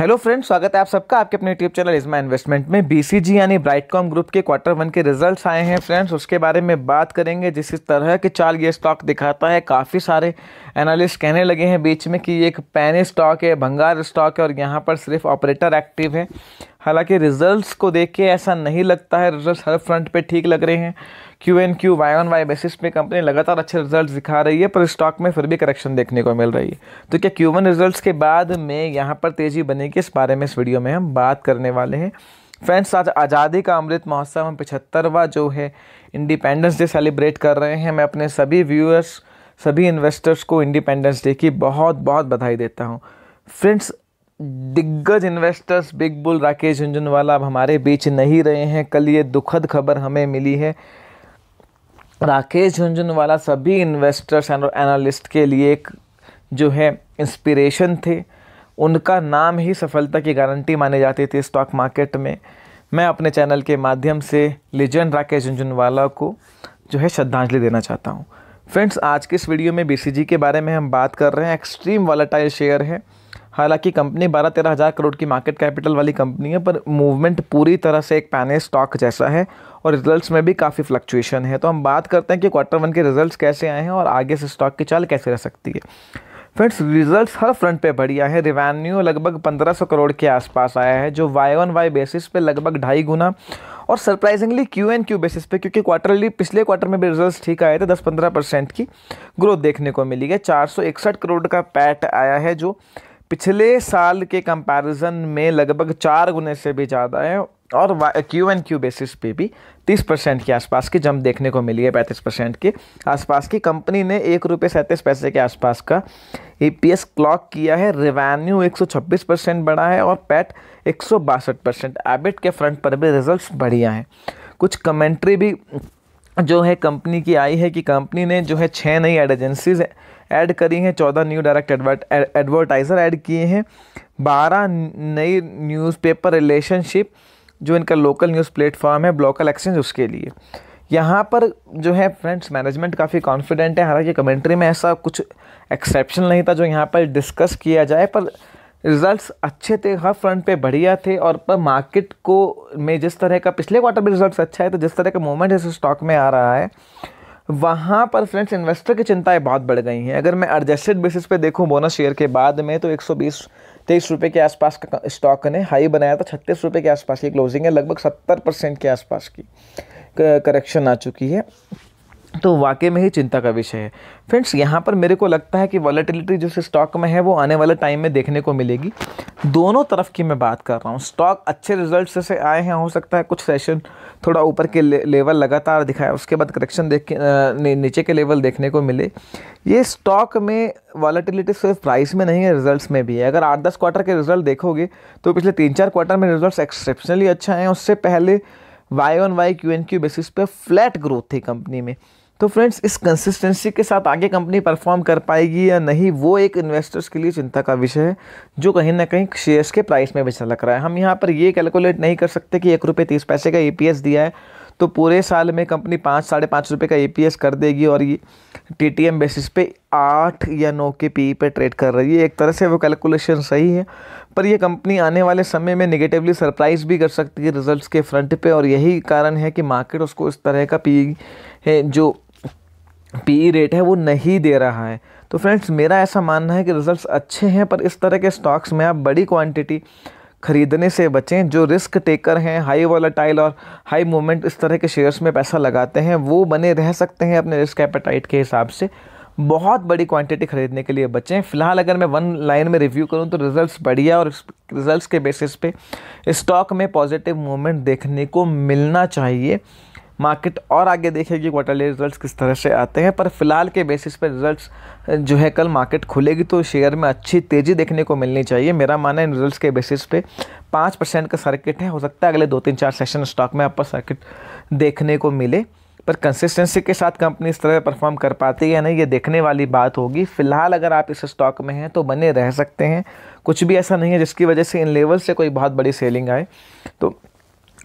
hello friends स्वागत है आप सबका आपके अपने यूट्यूब चैनल इजमा इन्वेस्टमेंट में बीसीजी यानी ब्राइटकॉम ग्रुप के क्वार्टर वन के रिजल्ट्स आए हैं फ्रेंड्स उसके बारे में बात करेंगे जिस तरह के चाल ये स्टॉक दिखाता है काफ़ी सारे एनालिस्ट कहने लगे हैं बीच में कि ये एक पैनी स्टॉक है भंगार स्टॉक है और यहाँ पर सिर्फ ऑपरेटर एक्टिव है हालांकि रिजल्ट्स को देख के ऐसा नहीं लगता है रिजल्ट्स हर फ्रंट पे ठीक लग रहे हैं Q N Q Y on Y basis पे कंपनी लगातार अच्छे रिजल्ट्स दिखा रही है पर स्टॉक में फिर भी करेक्शन देखने को मिल रही है तो क्या क्यू वन रिजल्ट के बाद में यहाँ पर तेज़ी बनेगी इस बारे में इस वीडियो में हम बात करने वाले हैं फ्रेंड्स आज आज़ादी का अमृत महोत्सव हम पिछहत्तरवा जो है इंडिपेंडेंस डे सेलिब्रेट कर रहे हैं मैं अपने सभी व्यूअर्स सभी इन्वेस्टर्स को इंडिपेंडेंस डे की बहुत बहुत बधाई देता हूँ फ्रेंड्स दिग्गज investors big bull Rakesh Jhunjhunwala अब हमारे बीच नहीं रहे हैं कल ये दुखद खबर हमें मिली है राकेश झुंझुनवाला सभी इन्वेस्टर्स एंड एनालिस्ट के लिए एक जो है इंस्पिरेशन थे उनका नाम ही सफलता की गारंटी माने जाते थे स्टॉक मार्केट में मैं अपने चैनल के माध्यम से लेजेंड राकेश झुंझुनवाला को जो है श्रद्धांजलि देना चाहता हूँ फ्रेंड्स आज के इस वीडियो में बी के बारे में हम बात कर रहे हैं एक्सट्रीम वॉलेटाइल शेयर है हालांकि कंपनी बारह तेरह हज़ार करोड़ की मार्केट कैपिटल वाली कंपनी है पर मूवमेंट पूरी तरह से एक पैने स्टॉक जैसा है और रिजल्ट्स में भी काफ़ी फ्लक्चुएशन है तो हम बात करते हैं कि क्वार्टर वन के रिजल्ट्स कैसे आए हैं और आगे से स्टॉक की चाल कैसे रह सकती है फ्रेंड्स रिजल्ट्स हर फ्रंट पे बढ़िया है रिवेन्यू लगभग 1500 करोड़ के आसपास आया है जो वाई ऑन वाई बेसिस पे लगभग ढाई गुना और surprisingly Q N Q basis पे क्योंकि क्वार्टरली पिछले क्वार्टर में भी रिजल्ट ठीक आए थे 10-15 परसेंट की ग्रोथ देखने को मिली है चार करोड़ का पैट आया है जो पिछले साल के कंपैरिजन में लगभग चार गुने से भी ज़्यादा है और क्यू एंड क्यू बेसिस पे भी 30 परसेंट के आसपास की जंप देखने को मिली है पैंतीस परसेंट के आसपास की कंपनी ने एक रुपये सैंतीस पैसे के आसपास का ई पी एस क्लॉक किया है रेवेन्यू 126 परसेंट बढ़ा है और पैट एक परसेंट एबिट के फ्रंट पर भी रिजल्ट बढ़िया हैं कुछ कमेंट्री भी जो है कंपनी की आई है कि कंपनी ने जो है छः नई एड एजेंसीज़ ऐड करी हैं चौदह न्यू डायरेक्ट एडवर्टाइज़र ऐड किए हैं बारह नई न्यूज़पेपर रिलेशनशिप जो इनका लोकल न्यूज़ प्लेटफॉर्म है ब्लॉकल एक्सचेंज उसके लिए यहाँ पर जो है फ्रेंड्स मैनेजमेंट काफ़ी कॉन्फिडेंट है हालांकि कमेंट्री में ऐसा कुछ एक्सेप्शन नहीं था जो यहाँ पर डिस्कस किया जाए पर रिजल्ट्स अच्छे थे हर फ्रंट पे बढ़िया थे और पर मार्केट को में जिस तरह का पिछले क्वार्टर में रिजल्ट्स अच्छा है तो जिस तरह का मोमेंट इस स्टॉक में आ रहा है वहाँ पर फ्रेंड्स इन्वेस्टर की चिंताएं बहुत बढ़ गई हैं अगर मैं एडजस्टेड बेसिस पे देखूं बोनस शेयर के बाद में तो 120 तेईस रुपये के आसपास का स्टॉक ने हाई बनाया था छत्तीस रुपये के आसपास की क्लोजिंग है लगभग सत्तर परसेंट के आसपास की करेक्शन आ चुकी है तो वाकई में ही चिंता का विषय है फ्रेंड्स यहाँ पर मेरे को लगता है कि वॉलेटिलिटी जो स्टॉक में है वो आने वाले टाइम में देखने को मिलेगी दोनों तरफ की मैं बात कर रहा हूँ स्टॉक अच्छे रिजल्ट से आए हैं हो सकता है कुछ सेशन थोड़ा ऊपर के ले, लेवल लगातार दिखाया उसके बाद करेक्शन देख के नी, नीचे के लेवल देखने को मिले ये स्टॉक में वॉलेटिलिटी सिर्फ प्राइस में नहीं है रिजल्ट में भी है अगर आठ दस क्वार्टर के रिजल्ट देखोगे तो पिछले तीन चार क्वार्टर में रिजल्ट एक्सेप्शनली अच्छा है उससे पहले Y on Y Q N Q basis पर फ्लैट ग्रोथ थी कंपनी में तो फ्रेंड्स इस कंसिस्टेंसी के साथ आगे कंपनी परफॉर्म कर पाएगी या नहीं वो एक इन्वेस्टर्स के लिए चिंता का विषय है जो कहीं ना कहीं शेयर्स के प्राइस में भी लग रहा है हम यहाँ पर ये कैलकुलेट नहीं कर सकते कि एक रुपये तीस पैसे का ई e दिया है तो पूरे साल में कंपनी पाँच साढ़े पाँच रुपये का ई e कर देगी और ये टी टी एम बेसिस पे आठ या नौ के पी e पे ट्रेड कर रही है एक तरह से वो कैलकुलेशन सही है पर ये कंपनी आने वाले समय में निगेटिवली सरप्राइज भी कर सकती है रिजल्ट्स के फ्रंट पे और यही कारण है कि मार्केट उसको इस तरह का पी है जो ई रेट है वो नहीं दे रहा है तो फ्रेंड्स मेरा ऐसा मानना है कि रिजल्ट्स अच्छे हैं पर इस तरह के स्टॉक्स में आप बड़ी क्वांटिटी खरीदने से बचें जो रिस्क टेकर हैं हाई वॉलाटाइल और हाई मूवमेंट इस तरह के शेयर्स में पैसा लगाते हैं वो बने रह सकते हैं अपने रिस्क एपेटाइट के हिसाब से बहुत बड़ी क्वांटिटी खरीदने के लिए बचें फिलहाल अगर मैं वन लाइन में रिव्यू करूं तो रिजल्ट्स बढ़िया और रिजल्ट्स के बेसिस पे स्टॉक में पॉजिटिव मूवमेंट देखने को मिलना चाहिए मार्केट और आगे देखेगी क्वार्टरली रिजल्ट्स किस तरह से आते हैं पर फिलहाल के बेसिस पर रिजल्ट्स जो है कल मार्केट खुलेगी तो शेयर में अच्छी तेज़ी देखने को मिलनी चाहिए मेरा मानना इन रिजल्ट्स के बेसिस पे पाँच परसेंट का सर्किट है हो सकता है अगले दो तीन चार सेशन स्टॉक में आपका सर्किट देखने को मिले पर कंसिस्टेंसी के साथ कंपनी इस तरह परफॉर्म कर पाती है या नहीं ये देखने वाली बात होगी फिलहाल अगर आप इस स्टॉक में हैं तो बने रह सकते हैं कुछ भी ऐसा नहीं है जिसकी वजह से इन लेवल से कोई बहुत बड़ी सेलिंग आए तो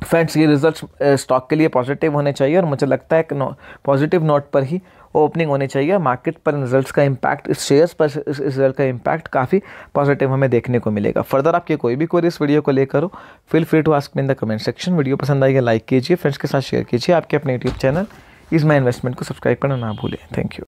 फ्रेंड्स ये रिजल्ट्स स्टॉक uh, के लिए पॉजिटिव होने चाहिए और मुझे लगता है कि नो, पॉजिटिव नोट पर ही ओपनिंग होनी चाहिए मार्केट पर रिजल्ट्स का इम्पैक्ट इस शेयर्स पर इस रिजल्ट का इम्पैक्ट काफ़ी पॉजिटिव हमें देखने को मिलेगा फर्दर आपके कोई भी क्वेरी इस वीडियो को लेकर हो feel free to ask in the comment section video पसंद आएगा लाइक कीजिए फ्रेंड्स के साथ शेयर कीजिए आपके अपने यूट्यूब चैनल इस माई इन्वेस्टमेंट को सब्सक्राइब करना ना भूलें थैंक यू